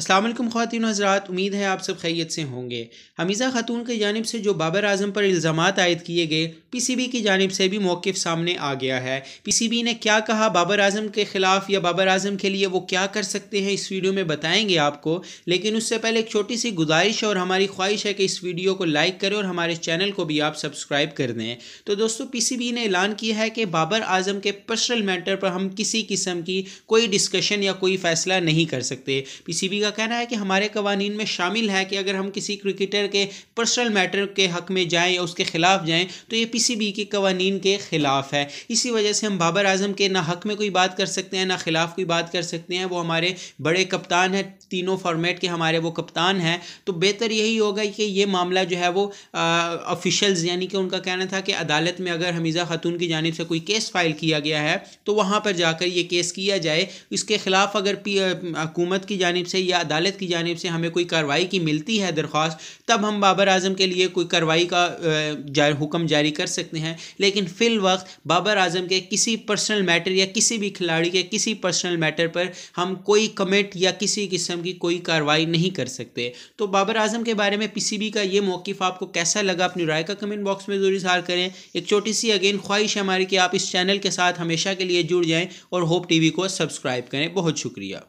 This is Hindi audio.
असलम ख़वान हज़रात उम्मीद है आप सब खैरियत से होंगे हमीज़ा ख़ातून की जानब से जो बाबर आजम पर इल्ज़ाम आयद किए गए पी सी बी की जानब से भी मौक़ सामने आ गया है पी सी बी ने क्या कहा बाबर आजम के ख़िलाफ़ या बाबर आजम के लिए वो क्या कर सकते हैं इस वीडियो में बताएँगे आपको लेकिन उससे पहले एक छोटी सी गुजारिश और हमारी ख्वाहिश है कि इस वीडियो को लाइक करें और हमारे चैनल को भी आप सब्सक्राइब कर दें तो दोस्तों पी सी बी ने ऐलान किया है कि बाबर आजम के पर्सनल मैटर पर हम किसी किस्म की कोई डिस्कशन या कोई फ़ैसला नहीं कर सकते पी सी बी का का कहना है कि हमारे कवानीन में शामिल है कि अगर हम किसी क्रिकेटर के पर्सनल मैटर के हक में जाएं या उसके ख़िलाफ़ जाएं तो ये पीसीबी के कवानीन के ख़िलाफ़ है इसी वजह से हम बाबर आजम के ना हक में कोई बात कर सकते हैं ना ख़िलाफ़ कोई बात कर सकते हैं वो हमारे बड़े कप्तान हैं तीनों फॉर्मेट के हमारे वो कप्तान हैं तो बेहतर यही होगा कि ये मामला जो है वो ऑफिशल्स यानी कि उनका कहना था कि अदालत में अगर हमीज़ा ख़ातून की जानब से कोई केस फाइल किया गया है तो वहाँ पर जाकर ये केस किया जाए इसके ख़िलाफ़ अगर हुकूमत की जानब से या अदालत की जानब से हमें कोई कार्रवाई की मिलती है दरख्वास्त तब हम बाबर आजम के लिए कोई कार्रवाई का हुक्म जारी कर सकते हैं लेकिन फ़िल वक्त बाबर आजम के किसी पर्सनल मैटर या किसी भी खिलाड़ी के किसी पर्सनल मैटर पर हम कोई कमेंट या किसी किस्म की कोई कार्रवाई नहीं कर सकते तो बाबर आजम के बारे में पी का ये मौकफ़ आपको कैसा लगा अपनी राय का कमेंट बॉक्स में ज़रूर इजहार करें एक छोटी सी अगेन ख्वाहिश हमारी कि आप इस चैनल के साथ हमेशा के लिए जुड़ जाएँ और होप टी को सब्सक्राइब करें बहुत शुक्रिया